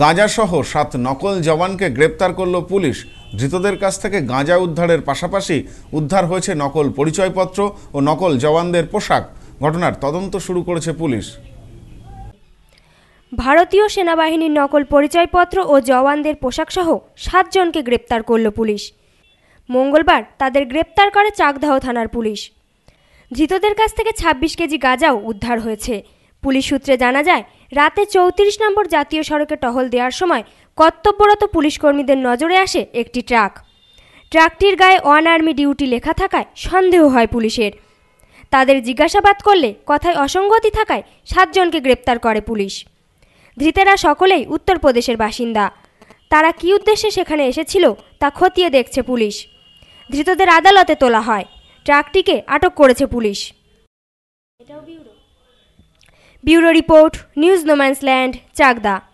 গাঁজাসহ সাত নকল জওয়ানকে গ্রেপ্তার করল পুলিশ ধৃতদের কাছ থেকে গাঁজা উদ্ধারের পাশাপাশি উদ্ধার হয়েছে নকল পরিচয়পত্র ও নকল জওয়ানদের পোশাক ঘটনার তদন্ত শুরু করেছে পুলিশ ভারতীয় সেনাবাহিনীর নকল পরিচয়পত্র ও জওয়ানদের পোশাকসহ সাতজনকে গ্রেপ্তার করল পুলিশ মঙ্গলবার তাদের গ্রেপ্তার করে চাকদাহ থানার পুলিশ ধৃতদের কাছ থেকে ২৬ কেজি গাঁজাও উদ্ধার হয়েছে পুলিশ সূত্রে জানা যায় রাতে চৌত্রিশ নম্বর জাতীয় সড়কে টহল দেওয়ার সময় কর্তব্যরত পুলিশকর্মীদের নজরে আসে একটি ট্রাক ট্রাকটির গায়ে ওয়ান আর্মি ডিউটি লেখা থাকায় সন্দেহ হয় পুলিশের তাদের জিজ্ঞাসাবাদ করলে কথায় অসঙ্গতি থাকায় সাতজনকে গ্রেপ্তার করে পুলিশ ধৃতেরা সকলেই উত্তরপ্রদেশের বাসিন্দা তারা কি উদ্দেশ্যে সেখানে এসেছিল তা খতিয়ে দেখছে পুলিশ ধৃতদের আদালতে তোলা হয় ট্রাকটিকে আটক করেছে পুলিশ এটাও Bureau Report, News No Man's Land, Chagda.